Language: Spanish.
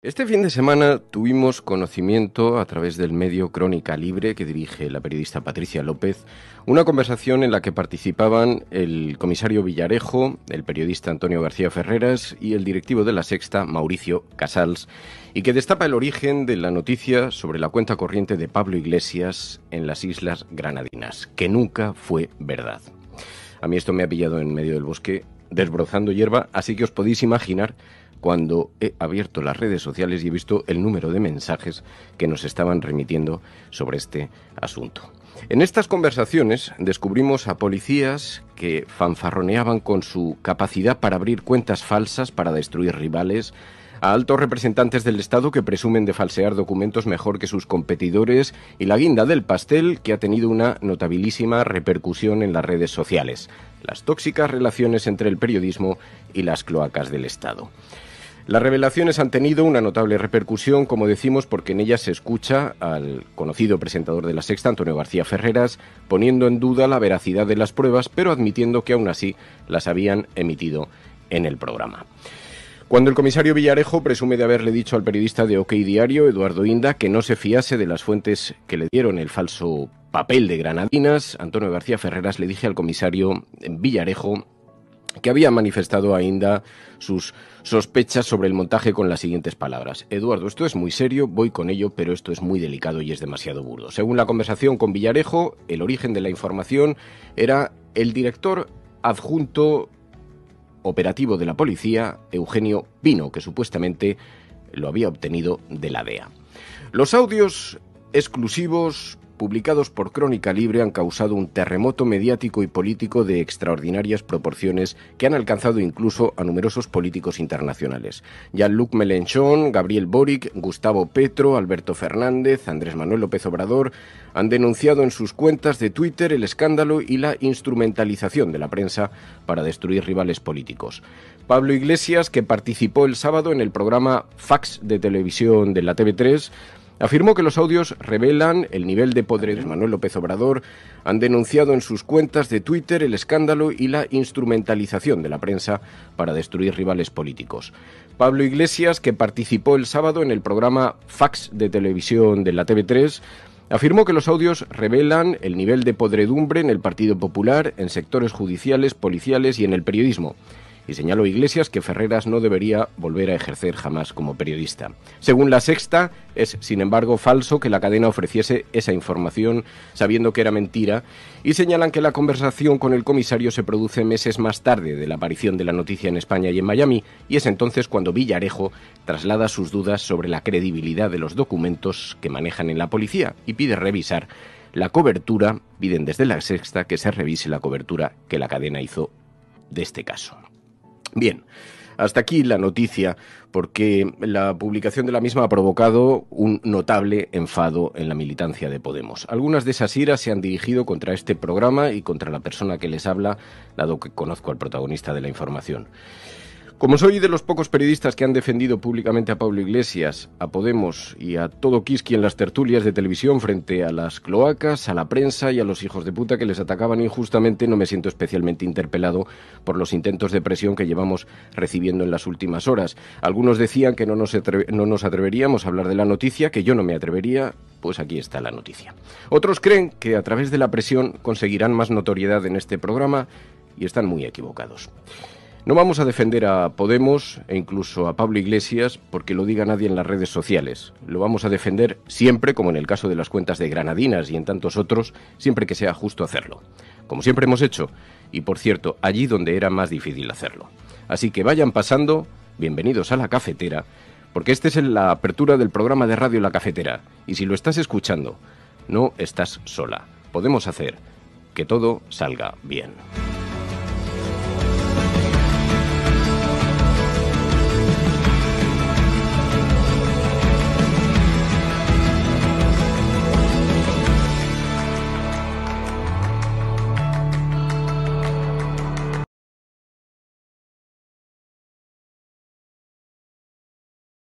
Este fin de semana tuvimos conocimiento a través del medio Crónica Libre que dirige la periodista Patricia López, una conversación en la que participaban el comisario Villarejo, el periodista Antonio García Ferreras y el directivo de la Sexta, Mauricio Casals, y que destapa el origen de la noticia sobre la cuenta corriente de Pablo Iglesias en las Islas Granadinas, que nunca fue verdad. A mí esto me ha pillado en medio del bosque desbrozando hierba, así que os podéis imaginar cuando he abierto las redes sociales y he visto el número de mensajes que nos estaban remitiendo sobre este asunto. En estas conversaciones descubrimos a policías que fanfarroneaban con su capacidad para abrir cuentas falsas para destruir rivales, a altos representantes del Estado que presumen de falsear documentos mejor que sus competidores y la guinda del pastel que ha tenido una notabilísima repercusión en las redes sociales, las tóxicas relaciones entre el periodismo y las cloacas del Estado. Las revelaciones han tenido una notable repercusión, como decimos, porque en ellas se escucha al conocido presentador de la sexta, Antonio García Ferreras, poniendo en duda la veracidad de las pruebas, pero admitiendo que aún así las habían emitido en el programa. Cuando el comisario Villarejo presume de haberle dicho al periodista de OK Diario, Eduardo Inda, que no se fiase de las fuentes que le dieron el falso papel de Granadinas, Antonio García Ferreras le dije al comisario Villarejo que había manifestado ainda sus sospechas sobre el montaje con las siguientes palabras. Eduardo, esto es muy serio, voy con ello, pero esto es muy delicado y es demasiado burdo. Según la conversación con Villarejo, el origen de la información era el director adjunto operativo de la policía, Eugenio Pino, que supuestamente lo había obtenido de la DEA. Los audios exclusivos publicados por Crónica Libre han causado un terremoto mediático y político de extraordinarias proporciones que han alcanzado incluso a numerosos políticos internacionales. Jean-Luc Mélenchon, Gabriel Boric, Gustavo Petro, Alberto Fernández, Andrés Manuel López Obrador han denunciado en sus cuentas de Twitter el escándalo y la instrumentalización de la prensa para destruir rivales políticos. Pablo Iglesias, que participó el sábado en el programa Fax de televisión de la TV3, Afirmó que los audios revelan el nivel de podredumbre. Manuel López Obrador han denunciado en sus cuentas de Twitter el escándalo y la instrumentalización de la prensa para destruir rivales políticos. Pablo Iglesias, que participó el sábado en el programa Fax de televisión de la TV3, afirmó que los audios revelan el nivel de podredumbre en el Partido Popular, en sectores judiciales, policiales y en el periodismo y señaló Iglesias que Ferreras no debería volver a ejercer jamás como periodista. Según la sexta, es sin embargo falso que la cadena ofreciese esa información sabiendo que era mentira y señalan que la conversación con el comisario se produce meses más tarde de la aparición de la noticia en España y en Miami y es entonces cuando Villarejo traslada sus dudas sobre la credibilidad de los documentos que manejan en la policía y pide revisar la cobertura, piden desde la sexta que se revise la cobertura que la cadena hizo de este caso. Bien. Hasta aquí la noticia, porque la publicación de la misma ha provocado un notable enfado en la militancia de Podemos. Algunas de esas iras se han dirigido contra este programa y contra la persona que les habla, dado que conozco al protagonista de la información. Como soy de los pocos periodistas que han defendido públicamente a Pablo Iglesias, a Podemos y a todo Kiski en las tertulias de televisión frente a las cloacas, a la prensa y a los hijos de puta que les atacaban injustamente, no me siento especialmente interpelado por los intentos de presión que llevamos recibiendo en las últimas horas. Algunos decían que no nos, no nos atreveríamos a hablar de la noticia, que yo no me atrevería, pues aquí está la noticia. Otros creen que a través de la presión conseguirán más notoriedad en este programa y están muy equivocados. No vamos a defender a Podemos e incluso a Pablo Iglesias porque lo diga nadie en las redes sociales. Lo vamos a defender siempre, como en el caso de las cuentas de Granadinas y en tantos otros, siempre que sea justo hacerlo. Como siempre hemos hecho, y por cierto, allí donde era más difícil hacerlo. Así que vayan pasando, bienvenidos a la cafetera, porque esta es la apertura del programa de radio La Cafetera, y si lo estás escuchando, no estás sola. Podemos hacer que todo salga bien.